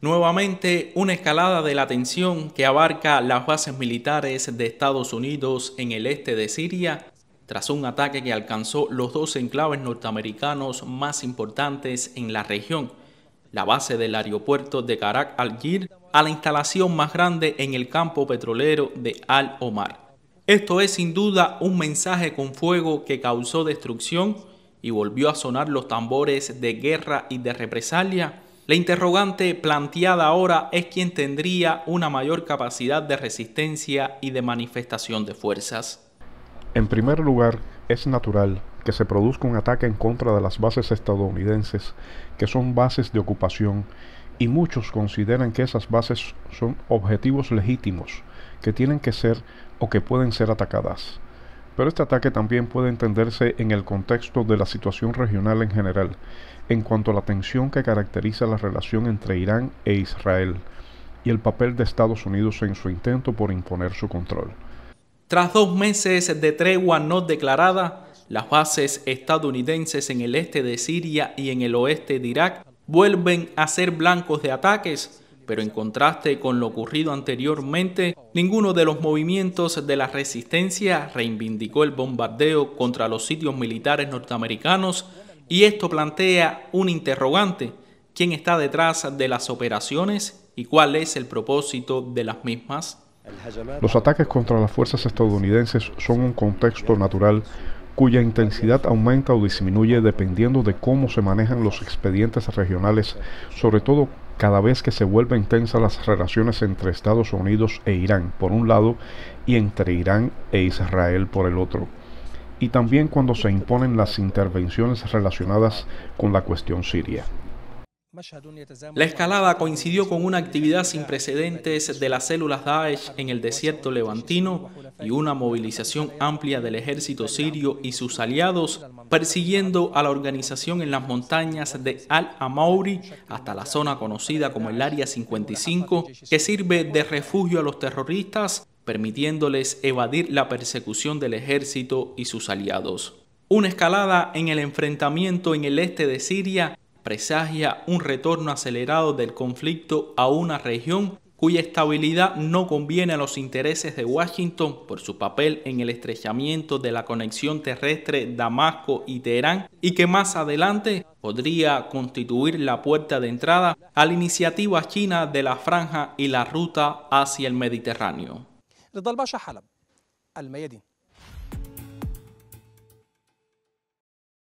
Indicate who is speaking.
Speaker 1: Nuevamente, una escalada de la tensión que abarca las bases militares de Estados Unidos en el este de Siria tras un ataque que alcanzó los dos enclaves norteamericanos más importantes en la región, la base del aeropuerto de Karak al-Gir a la instalación más grande en el campo petrolero de Al-Omar. Esto es sin duda un mensaje con fuego que causó destrucción y volvió a sonar los tambores de guerra y de represalia la interrogante planteada ahora es quién tendría una mayor capacidad de resistencia y de manifestación de fuerzas.
Speaker 2: En primer lugar, es natural que se produzca un ataque en contra de las bases estadounidenses, que son bases de ocupación, y muchos consideran que esas bases son objetivos legítimos, que tienen que ser o que pueden ser atacadas. Pero este ataque también puede entenderse en el contexto de la situación regional en general, en cuanto a la tensión que caracteriza la relación entre Irán e Israel y el papel de Estados Unidos en su intento por imponer su control.
Speaker 1: Tras dos meses de tregua no declarada, las bases estadounidenses en el este de Siria y en el oeste de Irak vuelven a ser blancos de ataques pero en contraste con lo ocurrido anteriormente, ninguno de los movimientos de la resistencia reivindicó el bombardeo contra los sitios militares norteamericanos y esto plantea un interrogante, ¿quién está detrás de las operaciones y cuál es el propósito de las mismas? Los
Speaker 2: ataques contra las fuerzas estadounidenses son un contexto natural cuya intensidad aumenta o disminuye dependiendo de cómo se manejan los expedientes regionales, sobre todo cada vez que se vuelven intensas las relaciones entre Estados Unidos e Irán, por un lado, y entre Irán e Israel, por el otro, y también cuando se imponen las intervenciones relacionadas con la cuestión siria.
Speaker 1: La escalada coincidió con una actividad sin precedentes de las células Daesh en el desierto levantino y una movilización amplia del ejército sirio y sus aliados persiguiendo a la organización en las montañas de Al-Amauri hasta la zona conocida como el Área 55, que sirve de refugio a los terroristas, permitiéndoles evadir la persecución del ejército y sus aliados. Una escalada en el enfrentamiento en el este de Siria presagia un retorno acelerado del conflicto a una región cuya estabilidad no conviene a los intereses de Washington por su papel en el estrechamiento de la conexión terrestre Damasco y Teherán y que más adelante podría constituir la puerta de entrada a la iniciativa china de la franja y la ruta hacia el Mediterráneo.